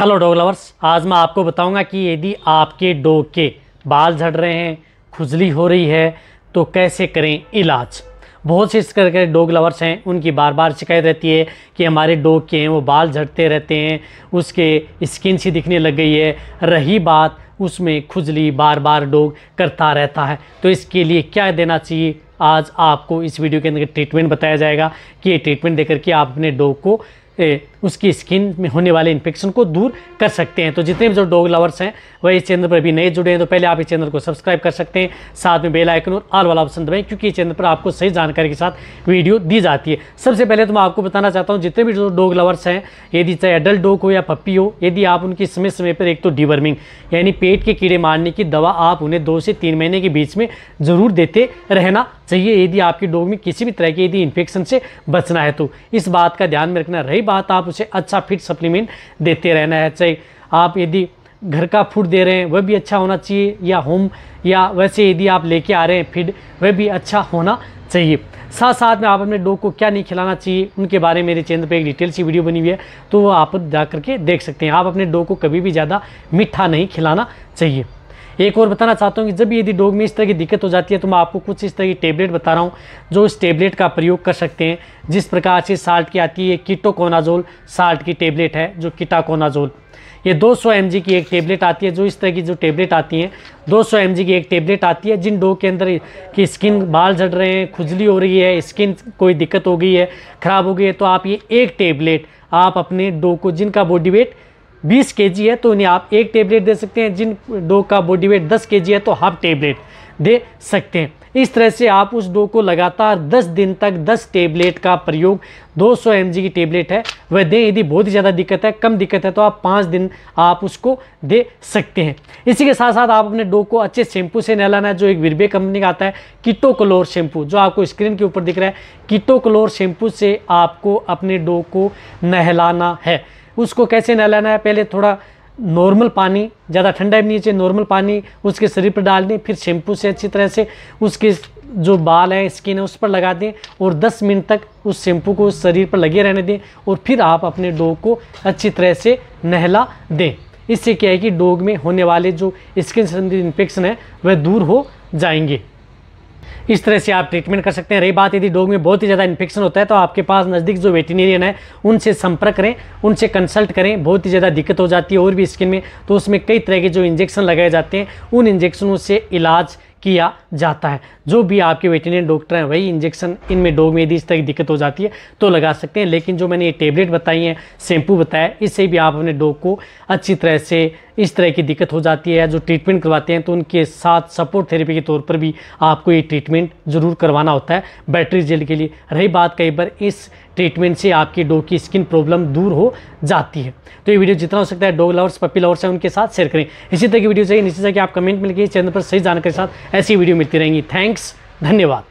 hello dog lovers आज मैं आपको बताऊंगा कि यदि आपके डॉग के बाल झड़ रहे हैं खुजली हो रही है तो कैसे करें इलाज बहुत से इस करके डॉग लवर्स हैं उनकी बार बार शिकायत रहती है कि हमारे डॉग के हैं वो बाल झड़ते रहते हैं उसके स्किन सी दिखने लग गई है रही बात उसमें खुजली बार बार डॉग करता रहता है तो इसके लिए क्या देना चाहिए आज आपको इस वीडियो के अंदर ट्रीटमेंट बताया जाएगा कि ये ट्रीटमेंट देकर के आप अपने डॉग को उसकी स्किन में होने वाले इन्फेक्शन को दूर कर सकते हैं तो जितने भी जो डॉग लवर्स हैं वह इस चैनल पर अभी नए जुड़े हैं तो पहले आप इस चैनल को सब्सक्राइब कर सकते हैं साथ में बेल आइकन और आल वाला ऑप्शन दबाएं क्योंकि इस चैनल पर आपको सही जानकारी के साथ वीडियो दी जाती है सबसे पहले तो मैं आपको बताना चाहता हूँ जितने भी जो डॉग लवर्स हैं यदि चाहे एडल्ट डॉग हो या पप्पी हो यदि आप उनकी समय समय पर एक तो डिवर्मिंग यानी पेट के कीड़े मारने की दवा आप उन्हें दो से तीन महीने के बीच में ज़रूर देते रहना चाहिए यदि आपके डॉग में किसी भी तरह की यदि इन्फेक्शन से बचना है तो इस बात का ध्यान में रखना रही बात आप उसे अच्छा फिट सप्लीमेंट देते रहना है चाहे आप यदि घर का फूड दे रहे हैं वह भी अच्छा होना चाहिए या होम या वैसे यदि आप लेके आ रहे हैं फीड वह भी अच्छा होना चाहिए साथ साथ में आप अपने डॉग को क्या नहीं खिलाना चाहिए उनके बारे में मेरे चैनल पे एक डिटेल सी वीडियो बनी हुई है तो वो आप जा करके देख सकते हैं आप अपने डॉग को कभी भी ज़्यादा मीठा नहीं खिलाना चाहिए एक और बताना चाहता हूँ कि जब भी यदि डॉग में इस तरह की दिक्कत हो जाती है तो मैं आपको कुछ इस तरह की टेबलेट बता रहा हूँ जो इस टेबलेट का प्रयोग कर सकते हैं जिस प्रकार से साल्ट की आती है ये कीटोकोनाजोल साल्ट की टेबलेट है जो कीटाकोनाजोल ये 200 सौ की एक टेबलेट आती है जो इस तरह की जो टेबलेट आती हैं 200 सौ की एक टेबलेट आती है जिन डोग के अंदर की स्किन बाल झड़ रहे हैं खुजली हो रही है स्किन कोई दिक्कत हो गई है ख़राब हो गई है तो आप ये एक टेबलेट आप अपने डोग को जिनका बॉडी वेट 20 के है तो उन्हें आप एक टेबलेट दे सकते हैं जिन डो का बॉडी वेट 10 के है तो हाफ टेबलेट दे सकते हैं इस तरह से आप उस डो को लगातार 10 दिन तक 10 टेबलेट का प्रयोग 200 सौ की टेबलेट है वह दें यदि बहुत ही ज़्यादा दिक्कत है कम दिक्कत है तो आप पाँच दिन आप उसको दे सकते हैं इसी के साथ साथ आप अपने डो को अच्छे शैम्पू से नहलाना है जो एक विरबे कंपनी का आता है कीटोकलोर शैम्पू जो आपको स्क्रीन के ऊपर दिख रहा है क्लोर शैम्पू से आपको अपने डो को नहलाना है उसको कैसे नहलाना है पहले थोड़ा नॉर्मल पानी ज़्यादा ठंडा भी नहीं चाहिए नॉर्मल पानी उसके शरीर पर डाल दें फिर शैम्पू से अच्छी तरह से उसके जो बाल हैं स्किन है उस पर लगा दें और 10 मिनट तक उस शैम्पू को उस शरीर पर लगे रहने दें और फिर आप अपने डॉग को अच्छी तरह से नहला दें इससे क्या है कि डॉग में होने वाले जो स्किन संबंधित इन्फेक्शन है वह दूर हो जाएंगे इस तरह से आप ट्रीटमेंट कर सकते हैं रही बात यदि डॉग में बहुत ही ज़्यादा इन्फेक्शन होता है तो आपके पास नज़दीक जो वेटिनेरियन है उनसे संपर्क करें उनसे कंसल्ट करें बहुत ही ज़्यादा दिक्कत हो जाती है और भी स्किन में तो उसमें कई तरह के जो इंजेक्शन लगाए जाते हैं उन इंजेक्शनों से इलाज किया जाता है जो भी आपके वेटेनरी डॉक्टर हैं वही इंजेक्शन इनमें डोग में यदि इस तरह की दिक्कत हो जाती है तो लगा सकते हैं लेकिन जो मैंने ये टेबलेट बताई है शैम्पू बताया इससे भी आप अपने डोग को अच्छी तरह से इस तरह की दिक्कत हो जाती है जो ट्रीटमेंट करवाते हैं तो उनके साथ सपोर्ट थेरेपी के तौर पर भी आपको ये ट्रीटमेंट ज़रूर करवाना होता है बैटरी जेल के लिए रही बात कई बार इस ट्रीटमेंट से आपकी डॉग की स्किन प्रॉब्लम दूर हो जाती है तो ये वीडियो जितना हो सकता है डॉग लवर्स पप्पी लवर्स हैं उनके साथ शेयर करें इसी तरह की वीडियो चाहिए नीचे कि आप कमेंट में लिखिए चैनल पर सही जानकारी के साथ ऐसी वीडियो मिलती रहेंगी थैंक्स धन्यवाद